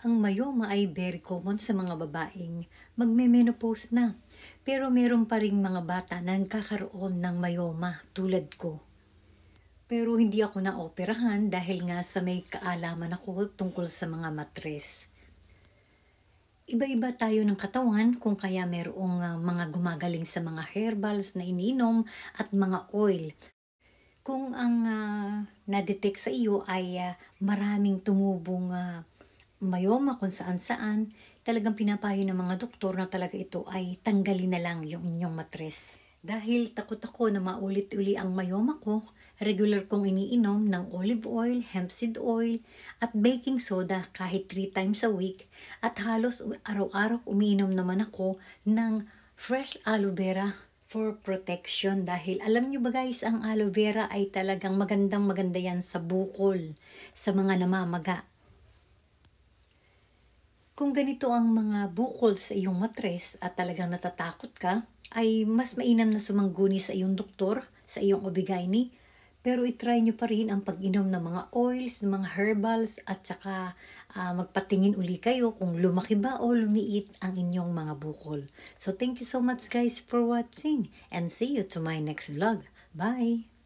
Ang mayoma ay very common sa mga babaeng magme-menopause na. Pero meron pa rin mga bata na nagkakaroon ng mayoma tulad ko. Pero hindi ako naoperahan dahil nga sa may kaalaman ako tungkol sa mga matres. Iba-iba tayo ng katawan kung kaya merong ah, mga gumagaling sa mga herbals na ininom at mga oil kung ang uh, na-detect sa iyo ay uh, maraming tumubong uh, mayoma kung saan-saan, talagang pinapayo ng mga doktor na talaga ito ay tanggalin na lang yung inyong matres. Dahil takot ako na maulit-uli ang mayoma ko, regular kong iniinom ng olive oil, hemp seed oil, at baking soda kahit 3 times a week at halos araw-araw umiinom naman ako ng fresh aloe vera for protection dahil alam nyo ba guys, ang aloe vera ay talagang magandang maganda yan sa bukol, sa mga namamaga. Kung ganito ang mga bukol sa iyong matres at talagang natatakot ka, ay mas mainam na sumangguni sa iyong doktor, sa iyong obigaini, pero itry nyo pa rin ang pag-inom ng mga oils, ng mga herbals, at saka uh, magpatingin uli kayo kung lumaki ba o lumiit ang inyong mga bukol. So thank you so much guys for watching and see you to my next vlog. Bye!